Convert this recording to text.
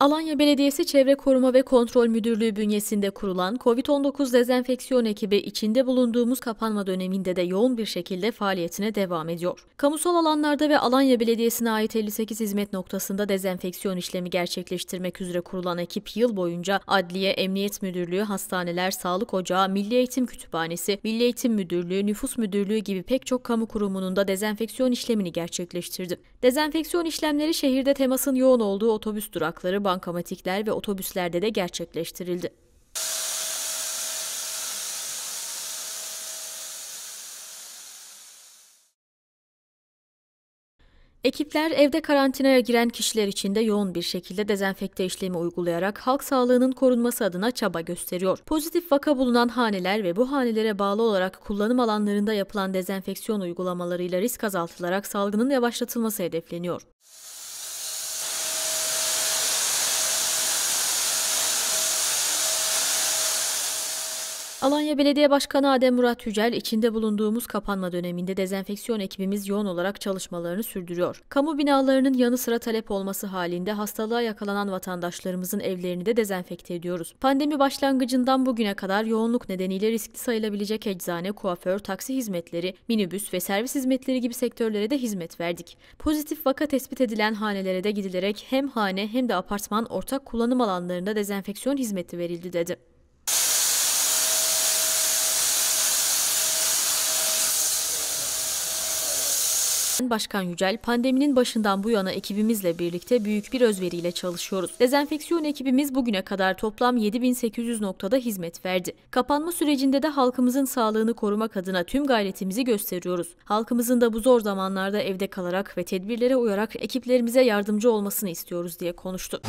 Alanya Belediyesi Çevre Koruma ve Kontrol Müdürlüğü bünyesinde kurulan COVID-19 dezenfeksiyon ekibi içinde bulunduğumuz kapanma döneminde de yoğun bir şekilde faaliyetine devam ediyor. Kamusal alanlarda ve Alanya Belediyesi'ne ait 58 hizmet noktasında dezenfeksiyon işlemi gerçekleştirmek üzere kurulan ekip yıl boyunca Adliye, Emniyet Müdürlüğü, hastaneler, sağlık ocağı, Milli Eğitim Kütüphanesi, Milli Eğitim Müdürlüğü, Nüfus Müdürlüğü gibi pek çok kamu kurumunun da dezenfeksiyon işlemini gerçekleştirdi. Dezenfeksiyon işlemleri şehirde temasın yoğun olduğu otobüs durakları, bankamatikler ve otobüslerde de gerçekleştirildi. Ekipler evde karantinaya giren kişiler için de yoğun bir şekilde dezenfekte işlemi uygulayarak halk sağlığının korunması adına çaba gösteriyor. Pozitif vaka bulunan haneler ve bu hanelere bağlı olarak kullanım alanlarında yapılan dezenfeksiyon uygulamalarıyla risk azaltılarak salgının yavaşlatılması hedefleniyor. Alanya Belediye Başkanı Adem Murat Yücel, içinde bulunduğumuz kapanma döneminde dezenfeksiyon ekibimiz yoğun olarak çalışmalarını sürdürüyor. Kamu binalarının yanı sıra talep olması halinde hastalığa yakalanan vatandaşlarımızın evlerini de dezenfekte ediyoruz. Pandemi başlangıcından bugüne kadar yoğunluk nedeniyle riskli sayılabilecek eczane, kuaför, taksi hizmetleri, minibüs ve servis hizmetleri gibi sektörlere de hizmet verdik. Pozitif vaka tespit edilen hanelere de gidilerek hem hane hem de apartman ortak kullanım alanlarında dezenfeksiyon hizmeti verildi dedi. Başkan Yücel, pandeminin başından bu yana ekibimizle birlikte büyük bir özveriyle çalışıyoruz. Dezenfeksiyon ekibimiz bugüne kadar toplam 7800 noktada hizmet verdi. Kapanma sürecinde de halkımızın sağlığını korumak adına tüm gayretimizi gösteriyoruz. Halkımızın da bu zor zamanlarda evde kalarak ve tedbirlere uyarak ekiplerimize yardımcı olmasını istiyoruz diye konuştu.